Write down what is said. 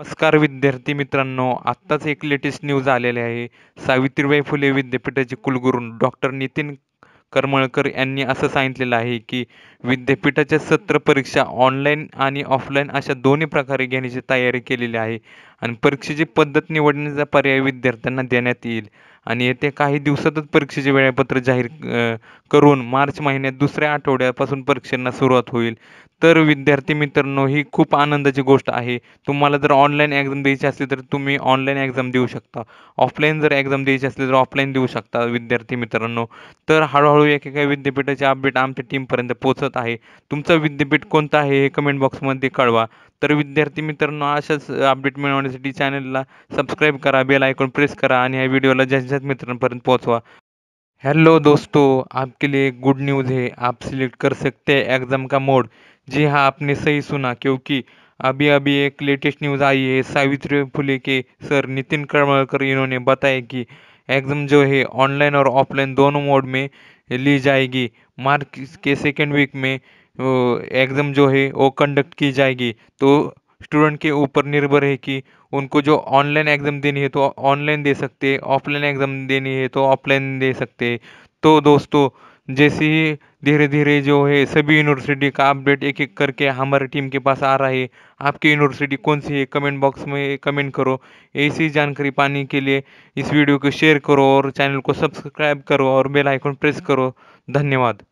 नमस्कार विद्यार्थी मित्रांनो आत्ताच एक लेटेस्ट न्यूज आलेली आहे सावित्रीबाई फुले विद्यापीठाचे कुलगुरू डॉक्टर नितीन करमळकर यांनी असं सांगितलेलं आहे की विद्यापीठाच्या सत्र परीक्षा ऑनलाईन आणि ऑफलाईन अशा दोन्ही प्रकारे घेण्याची तयारी केलेली आहे आणि परीक्षेची पद्धत निवडण्याचा पर्याय विद्यार्थ्यांना देण्यात येईल आणि येते काही दिवसातच परीक्षेचे वेळापत्रक जाहीर करून मार्च महिन्यात दुसऱ्या आठवड्यापासून परीक्षांना सुरुवात होईल तर विद्यार्थी मित्रांनो ही खूप आनंदाची गोष्ट आहे तुम्हाला जर ऑनलाईन एक्झाम द्यायची असली तर तुम्ही ऑनलाईन एक्झाम देऊ शकता ऑफलाईन जर एक्झाम द्यायची असली तर ऑफलाईन देऊ शकता विद्यार्थी मित्रांनो तर हळूहळू एकेका विद्यापीठाचे अपडेट आमच्या टीमपर्यंत पोहोचत आहे तुमचं विद्यापीठ कोणतं आहे हे कमेंट बॉक्समध्ये कळवा तर विद्यार्थी मित्रांनो अशाच अपडेट मिळवण्यासाठी चॅनलला सबस्क्राईब करा बेल आयकॉन प्रेस करा आणि या व्हिडिओला जास्त तुमच्याच मित्रांपर्यंत पोहोचवा हेलो दोस्तों आपके लिए गुड न्यूज़ है आप सिलेक्ट कर सकते हैं एग्ज़ाम का मोड जी हाँ आपने सही सुना क्योंकि अभी अभी एक लेटेस्ट न्यूज़ आई है सावित्री फुले के सर नितिन करमलकर इन्होंने बताया कि एग्ज़ाम जो है ऑनलाइन और ऑफलाइन दोनों मोड में ली जाएगी मार्च के सेकेंड वीक में एग्ज़ाम जो है वो कंडक्ट की जाएगी तो स्टूडेंट के ऊपर निर्भर है कि उनको जो ऑनलाइन एग्ज़ाम देनी है तो ऑनलाइन दे सकते हैं ऑफलाइन एग्ज़ाम देनी है तो ऑफलाइन दे सकते हैं तो दोस्तों जैसे ही धीरे धीरे जो है सभी यूनिवर्सिटी का अपडेट एक एक करके हमारे टीम के पास आ रहा है आपकी यूनिवर्सिटी कौन सी है कमेंट बॉक्स में कमेंट करो ऐसी जानकारी पाने के लिए इस वीडियो को शेयर करो और चैनल को सब्सक्राइब करो और बेल आइकन प्रेस करो धन्यवाद